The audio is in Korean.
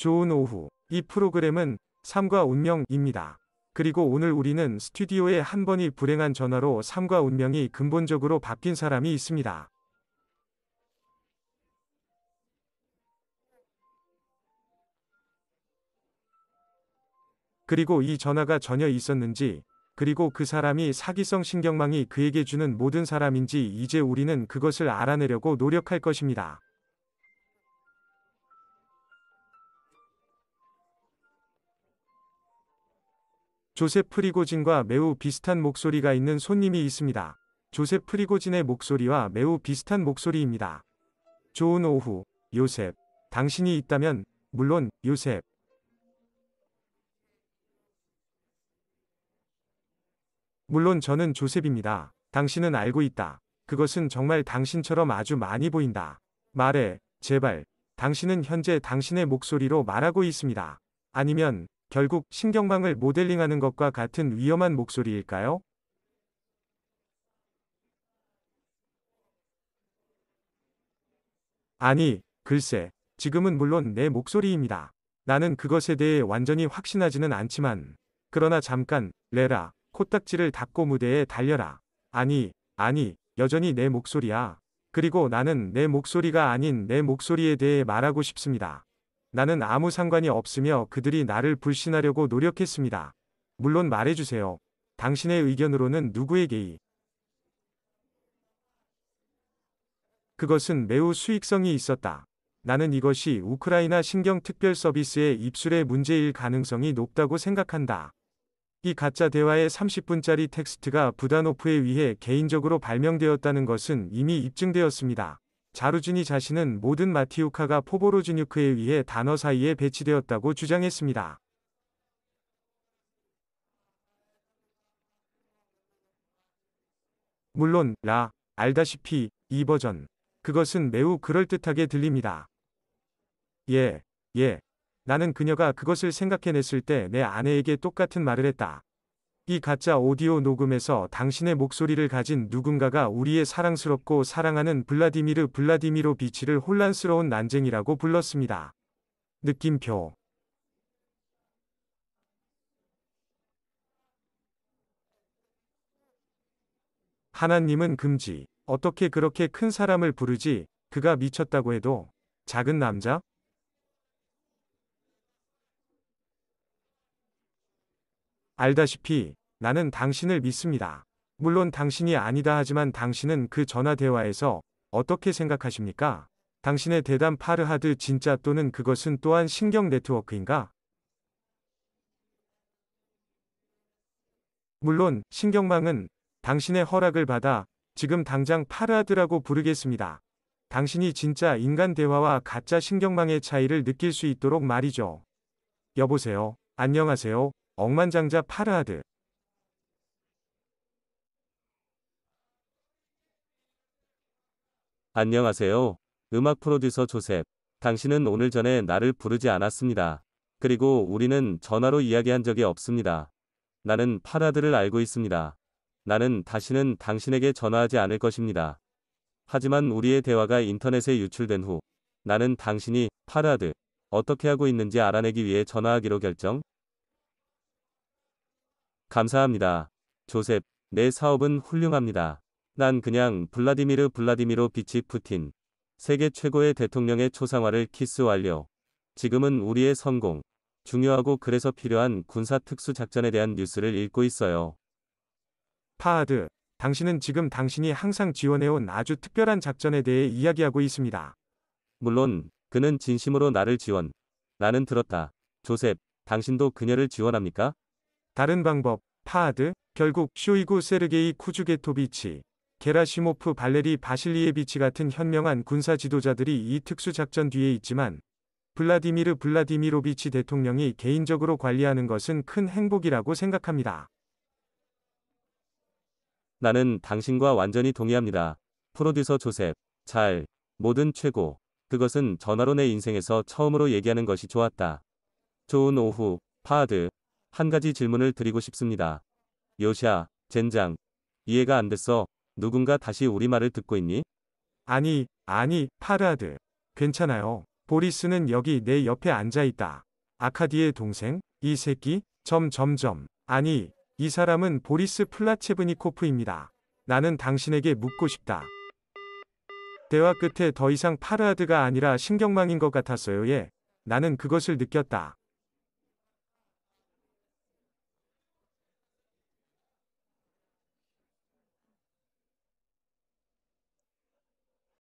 좋은 오후. 이 프로그램은 삶과 운명입니다. 그리고 오늘 우리는 스튜디오에 한 번이 불행한 전화로 삶과 운명이 근본적으로 바뀐 사람이 있습니다. 그리고 이 전화가 전혀 있었는지, 그리고 그 사람이 사기성 신경망이 그에게 주는 모든 사람인지 이제 우리는 그것을 알아내려고 노력할 것입니다. 조셉 프리고진과 매우 비슷한 목소리가 있는 손님이 있습니다. 조셉 프리고진의 목소리와 매우 비슷한 목소리입니다. 좋은 오후, 요셉. 당신이 있다면, 물론, 요셉. 물론 저는 조셉입니다. 당신은 알고 있다. 그것은 정말 당신처럼 아주 많이 보인다. 말해, 제발. 당신은 현재 당신의 목소리로 말하고 있습니다. 아니면, 결국 신경망을 모델링하는 것과 같은 위험한 목소리일까요? 아니, 글쎄, 지금은 물론 내 목소리입니다. 나는 그것에 대해 완전히 확신하지는 않지만, 그러나 잠깐, 레라, 코딱지를 닫고 무대에 달려라. 아니, 아니, 여전히 내 목소리야. 그리고 나는 내 목소리가 아닌 내 목소리에 대해 말하고 싶습니다. 나는 아무 상관이 없으며 그들이 나를 불신하려고 노력했습니다. 물론 말해주세요. 당신의 의견으로는 누구에게이? 그것은 매우 수익성이 있었다. 나는 이것이 우크라이나 신경특별서비스의 입술의 문제일 가능성이 높다고 생각한다. 이 가짜 대화의 30분짜리 텍스트가 부다노프에 의해 개인적으로 발명되었다는 것은 이미 입증되었습니다. 자루진이 자신은 모든 마티우카가 포보로즈뉴크에 의해 단어 사이에 배치되었다고 주장했습니다. 물론 라 알다시피 이 버전 그것은 매우 그럴듯하게 들립니다. 예, 예. 나는 그녀가 그것을 생각해냈을 때 내 아내에게 똑같은 말을 했다. 이 가짜 오디오 녹음에서 당신의 목소리를 가진 누군가가 우리의 사랑스럽고 사랑하는 블라디미르 블라디미로 비치를 혼란스러운 난쟁이라고 불렀습니다. 느낌표 하나님은 금지. 어떻게 그렇게 큰 사람을 부르지? 그가 미쳤다고 해도 작은 남자? 알다시피 나는 당신을 믿습니다. 물론 당신이 아니다 하지만 당신은 그 전화 대화에서 어떻게 생각하십니까? 당신의 대담 파르하드 진짜 또는 그것은 또한 신경 네트워크인가? 물론 신경망은 당신의 허락을 받아 지금 당장 파르하드라고 부르겠습니다. 당신이 진짜 인간 대화와 가짜 신경망의 차이를 느낄 수 있도록 말이죠. 여보세요. 안녕하세요. 억만장자 파르하드. 안녕하세요. 음악 프로듀서 조셉. 당신은 오늘 전에 나를 부르지 않았습니다. 그리고 우리는 전화로 이야기한 적이 없습니다. 나는 파라드를 알고 있습니다. 나는 다시는 당신에게 전화하지 않을 것입니다. 하지만 우리의 대화가 인터넷에 유출된 후 나는 당신이 파라드 어떻게 하고 있는지 알아내기 위해 전화하기로 결정. 감사합니다. 조셉, 내 사업은 훌륭합니다. 난 그냥 블라디미르 블라디미로비치 푸틴. 세계 최고의 대통령의 초상화를 키스 완료. 지금은 우리의 성공. 중요하고 그래서 필요한 군사 특수 작전에 대한 뉴스를 읽고 있어요. 파하드, 당신은 지금 당신이 항상 지원해온 아주 특별한 작전에 대해 이야기하고 있습니다. 물론 그는 진심으로 나를 지원. 나는 들었다. 조셉, 당신도 그녀를 지원합니까? 다른 방법, 파하드, 결국 쇼이구 세르게이 쿠주게토비치, 게라시모프 발레리 바실리에비치 같은 현명한 군사 지도자들이 이 특수작전 뒤에 있지만 블라디미르 블라디미로비치 대통령이 개인적으로 관리하는 것은 큰 행복이라고 생각합니다. 나는 당신과 완전히 동의합니다. 프로듀서 조셉. 잘. 모든 최고. 그것은 전화로 내 인생에서 처음으로 얘기하는 것이 좋았다. 좋은 오후. 파드. 한 가지 질문을 드리고 싶습니다. 요샤. 젠장. 이해가 안 됐어. 누군가 다시 우리 말을 듣고 있니? 아니, 아니, 파르하드. 괜찮아요. 보리스는 여기 내 옆에 앉아 있다. 아카디의 동생, 이 새끼, 점점점. 아니, 이 사람은 보리스 플라체브니코프입니다. 나는 당신에게 묻고 싶다. 대화 끝에 더 이상 파르하드가 아니라 신경망인 것 같았어요. 예. 나는 그것을 느꼈다.